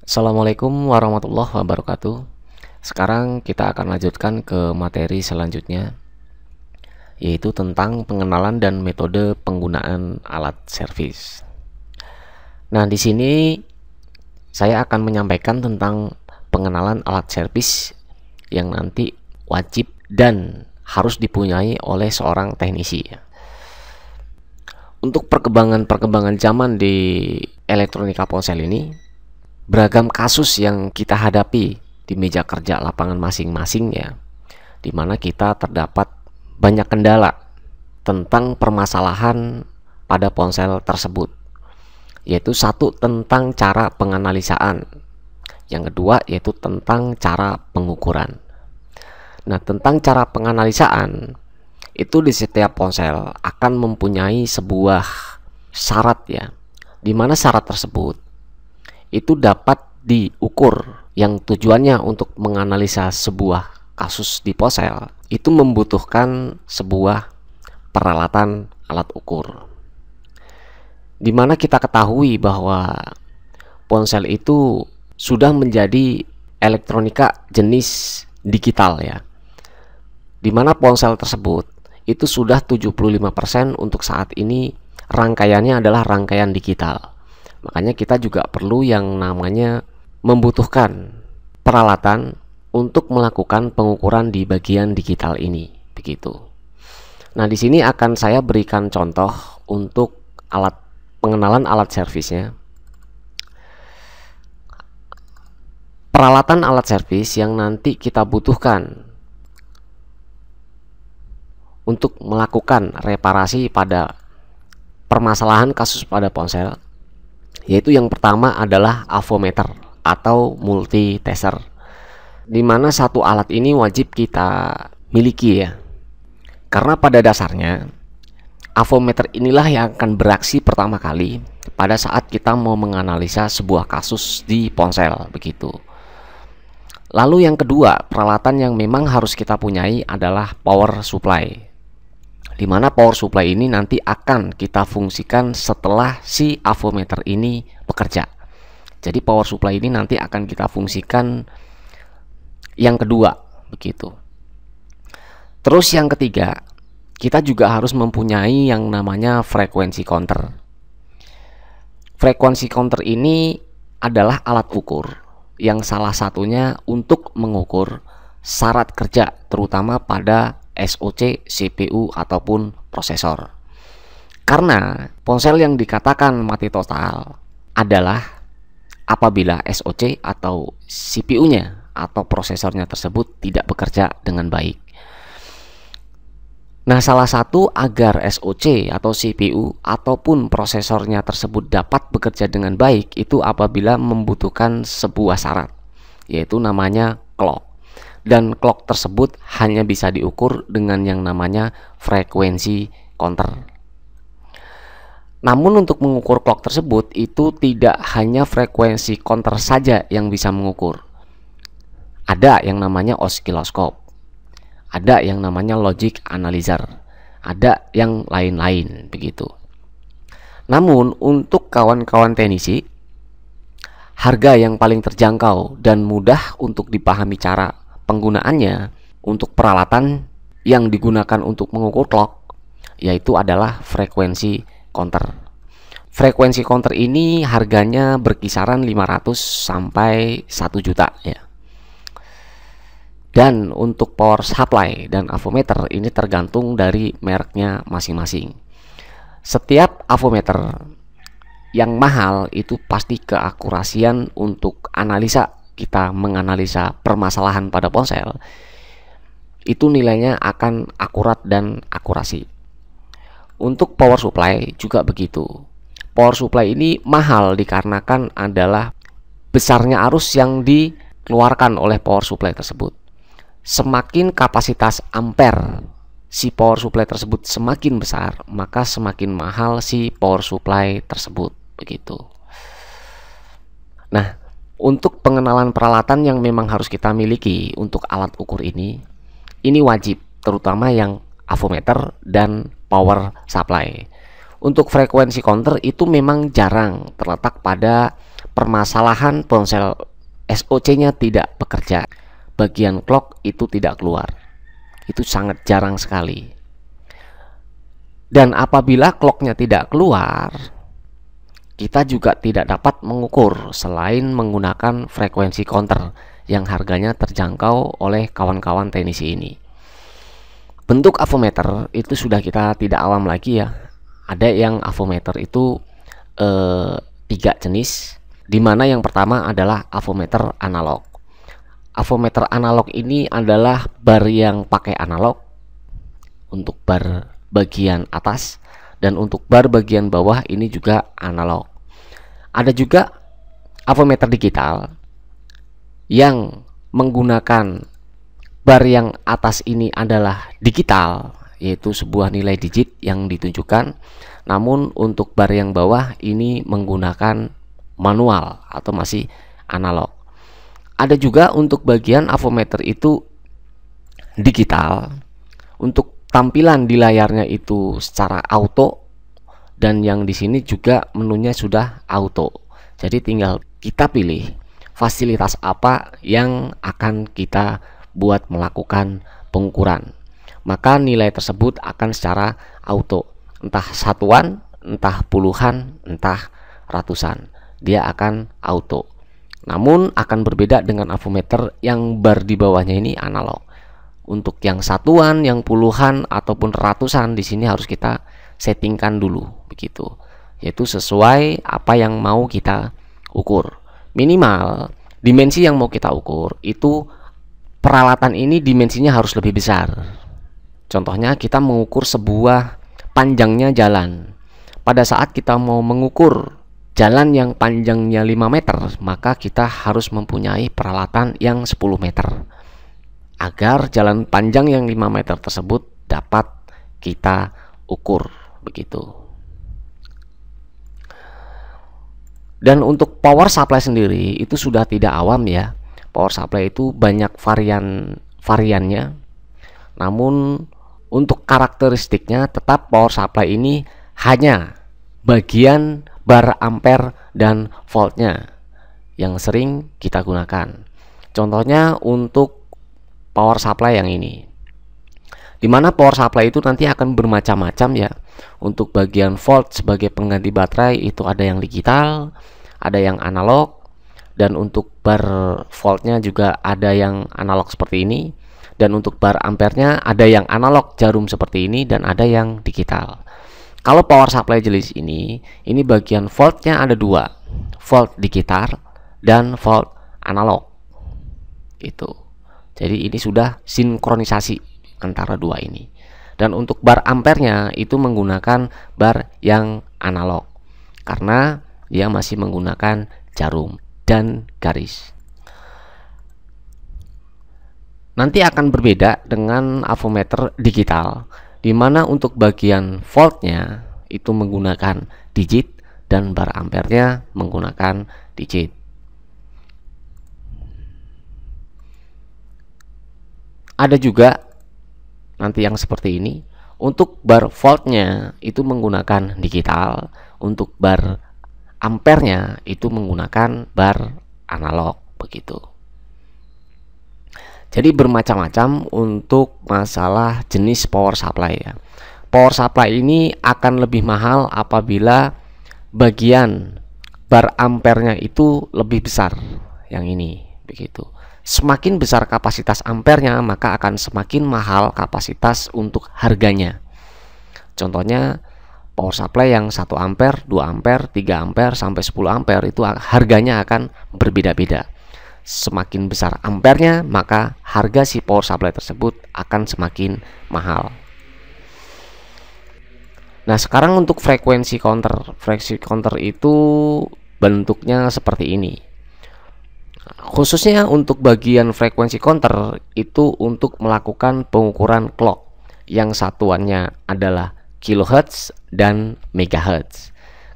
Assalamualaikum warahmatullahi wabarakatuh. Sekarang kita akan lanjutkan ke materi selanjutnya, yaitu tentang pengenalan dan metode penggunaan alat servis. Nah, di sini saya akan menyampaikan tentang pengenalan alat servis yang nanti wajib dan harus dipunyai oleh seorang teknisi. Untuk perkembangan-perkembangan zaman di elektronika ponsel ini, beragam kasus yang kita hadapi di meja kerja lapangan masing-masing ya, di mana kita terdapat banyak kendala tentang permasalahan pada ponsel tersebut. Yaitu satu tentang cara penganalisaan, yang kedua yaitu tentang cara pengukuran. Nah, tentang cara penganalisaan itu di setiap ponsel akan mempunyai sebuah syarat ya. Di mana syarat tersebut itu dapat diukur yang tujuannya untuk menganalisa sebuah kasus di Posel itu membutuhkan sebuah peralatan alat ukur di mana kita ketahui bahwa ponsel itu sudah menjadi elektronika jenis digital ya di mana ponsel tersebut itu sudah 75% untuk saat ini rangkaiannya adalah rangkaian digital Makanya kita juga perlu yang namanya membutuhkan peralatan untuk melakukan pengukuran di bagian digital ini, begitu. Nah, di sini akan saya berikan contoh untuk alat pengenalan alat servisnya. Peralatan alat servis yang nanti kita butuhkan untuk melakukan reparasi pada permasalahan kasus pada ponsel yaitu yang pertama adalah avometer atau multitester di mana satu alat ini wajib kita miliki ya karena pada dasarnya avometer inilah yang akan beraksi pertama kali pada saat kita mau menganalisa sebuah kasus di ponsel begitu lalu yang kedua peralatan yang memang harus kita punyai adalah power supply di mana power supply ini nanti akan kita fungsikan setelah si avometer ini bekerja. Jadi power supply ini nanti akan kita fungsikan yang kedua, begitu. Terus yang ketiga, kita juga harus mempunyai yang namanya frekuensi counter. Frekuensi counter ini adalah alat ukur yang salah satunya untuk mengukur syarat kerja terutama pada SoC, CPU ataupun prosesor. Karena ponsel yang dikatakan mati total adalah apabila SoC atau CPU-nya atau prosesornya tersebut tidak bekerja dengan baik. Nah, salah satu agar SoC atau CPU ataupun prosesornya tersebut dapat bekerja dengan baik itu apabila membutuhkan sebuah syarat, yaitu namanya clock dan clock tersebut hanya bisa diukur dengan yang namanya frekuensi counter. Namun untuk mengukur clock tersebut itu tidak hanya frekuensi counter saja yang bisa mengukur. Ada yang namanya oskiloskop. Ada yang namanya logic analyzer. Ada yang lain-lain begitu. Namun untuk kawan-kawan teknisi, harga yang paling terjangkau dan mudah untuk dipahami cara penggunaannya untuk peralatan yang digunakan untuk mengukur clock yaitu adalah frekuensi counter. Frekuensi counter ini harganya berkisaran 500 sampai 1 juta ya. Dan untuk power supply dan avometer ini tergantung dari mereknya masing-masing. Setiap avometer yang mahal itu pasti keakurasian untuk analisa kita menganalisa permasalahan pada ponsel, itu nilainya akan akurat dan akurasi. Untuk power supply juga begitu. Power supply ini mahal dikarenakan adalah besarnya arus yang dikeluarkan oleh power supply tersebut. Semakin kapasitas ampere si power supply tersebut semakin besar, maka semakin mahal si power supply tersebut. Begitu. Nah, untuk pengenalan peralatan yang memang harus kita miliki untuk alat ukur ini, ini wajib, terutama yang avometer dan power supply. Untuk frekuensi counter itu memang jarang terletak pada permasalahan ponsel SOC-nya tidak bekerja. Bagian clock itu tidak keluar. Itu sangat jarang sekali. Dan apabila clocknya tidak keluar, kita juga tidak dapat mengukur selain menggunakan frekuensi counter yang harganya terjangkau oleh kawan-kawan tenisi ini. Bentuk avometer itu sudah kita tidak awam lagi ya. Ada yang avometer itu eh, tiga jenis, di mana yang pertama adalah avometer analog. Avometer analog ini adalah bar yang pakai analog untuk bar bagian atas dan untuk bar bagian bawah ini juga analog. Ada juga avometer digital yang menggunakan bar yang atas ini adalah digital yaitu sebuah nilai digit yang ditunjukkan namun untuk bar yang bawah ini menggunakan manual atau masih analog ada juga untuk bagian avometer itu digital untuk tampilan di layarnya itu secara auto dan yang di sini juga menunya sudah auto jadi tinggal kita pilih fasilitas apa yang akan kita buat melakukan pengukuran maka nilai tersebut akan secara auto entah satuan entah puluhan entah ratusan dia akan auto namun akan berbeda dengan avometer yang bar di bawahnya ini analog untuk yang satuan yang puluhan ataupun ratusan di sini harus kita settingkan dulu begitu yaitu sesuai apa yang mau kita ukur minimal dimensi yang mau kita ukur itu peralatan ini dimensinya harus lebih besar contohnya kita mengukur sebuah panjangnya jalan pada saat kita mau mengukur jalan yang panjangnya 5 meter maka kita harus mempunyai peralatan yang 10 meter agar jalan panjang yang 5 meter tersebut dapat kita ukur begitu. Dan untuk power supply sendiri itu sudah tidak awam ya. Power supply itu banyak varian variannya. Namun untuk karakteristiknya tetap power supply ini hanya bagian bar ampere dan voltnya yang sering kita gunakan. Contohnya untuk power supply yang ini. Dimana power supply itu nanti akan bermacam-macam ya untuk bagian volt sebagai pengganti baterai itu ada yang digital, ada yang analog, dan untuk bar voltnya juga ada yang analog seperti ini. Dan untuk bar ampernya ada yang analog jarum seperti ini dan ada yang digital. Kalau power supply jenis ini, ini bagian voltnya ada dua, volt digital dan volt analog. Itu. Jadi ini sudah sinkronisasi antara dua ini dan untuk bar ampernya itu menggunakan bar yang analog karena dia masih menggunakan jarum dan garis nanti akan berbeda dengan avometer digital di mana untuk bagian voltnya itu menggunakan digit dan bar ampernya menggunakan digit ada juga nanti yang seperti ini untuk bar voltnya itu menggunakan digital untuk bar ampernya itu menggunakan bar analog begitu jadi bermacam-macam untuk masalah jenis power supply ya power supply ini akan lebih mahal apabila bagian bar ampernya itu lebih besar yang ini begitu Semakin besar kapasitas ampernya, maka akan semakin mahal kapasitas untuk harganya. Contohnya power supply yang 1 ampere, 2 ampere, 3 ampere sampai 10 ampere itu harganya akan berbeda-beda. Semakin besar ampernya, maka harga si power supply tersebut akan semakin mahal. Nah, sekarang untuk frekuensi counter, frekuensi counter itu bentuknya seperti ini. Khususnya untuk bagian frekuensi counter itu untuk melakukan pengukuran clock yang satuannya adalah kilohertz dan megahertz.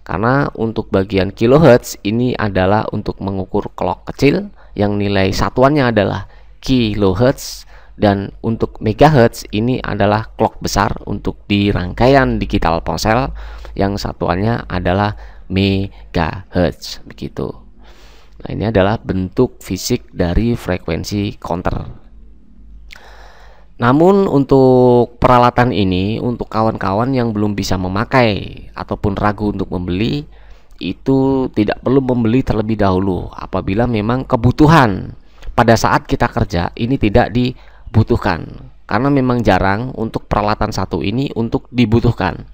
Karena untuk bagian kilohertz ini adalah untuk mengukur clock kecil yang nilai satuannya adalah kilohertz dan untuk megahertz ini adalah clock besar untuk di rangkaian digital ponsel yang satuannya adalah megahertz begitu. Nah, ini adalah bentuk fisik dari frekuensi counter. Namun untuk peralatan ini untuk kawan-kawan yang belum bisa memakai ataupun ragu untuk membeli itu tidak perlu membeli terlebih dahulu apabila memang kebutuhan pada saat kita kerja ini tidak dibutuhkan karena memang jarang untuk peralatan satu ini untuk dibutuhkan.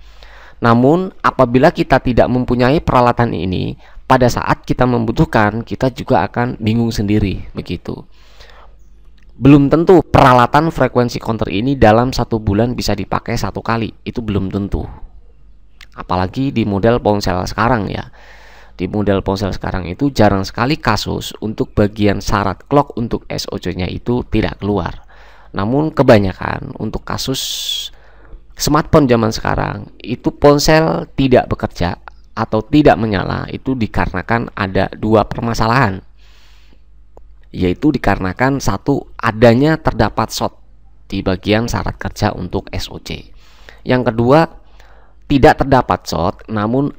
Namun apabila kita tidak mempunyai peralatan ini pada saat kita membutuhkan kita juga akan bingung sendiri begitu belum tentu peralatan frekuensi counter ini dalam satu bulan bisa dipakai satu kali itu belum tentu apalagi di model ponsel sekarang ya di model ponsel sekarang itu jarang sekali kasus untuk bagian syarat clock untuk SOC nya itu tidak keluar namun kebanyakan untuk kasus smartphone zaman sekarang itu ponsel tidak bekerja atau tidak menyala itu dikarenakan ada dua permasalahan yaitu dikarenakan satu adanya terdapat short di bagian syarat kerja untuk SOC. Yang kedua, tidak terdapat short namun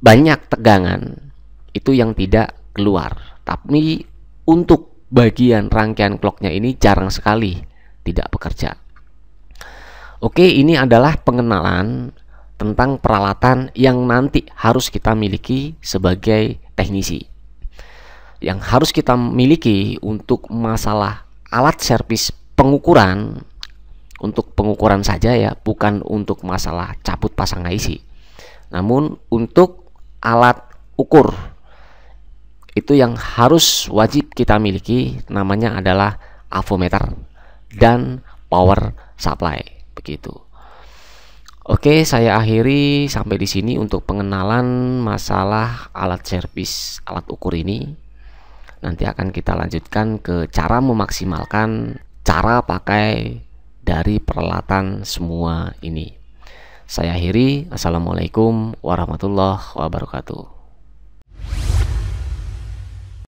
banyak tegangan. Itu yang tidak keluar. Tapi untuk bagian rangkaian clocknya ini jarang sekali tidak bekerja. Oke, ini adalah pengenalan tentang peralatan yang nanti harus kita miliki sebagai teknisi. Yang harus kita miliki untuk masalah alat servis pengukuran untuk pengukuran saja ya, bukan untuk masalah cabut pasang IC. Namun untuk alat ukur itu yang harus wajib kita miliki namanya adalah avometer dan power supply begitu. Oke, saya akhiri sampai di sini untuk pengenalan masalah alat servis alat ukur ini. Nanti akan kita lanjutkan ke cara memaksimalkan cara pakai dari peralatan semua ini. Saya akhiri, Assalamualaikum warahmatullahi wabarakatuh.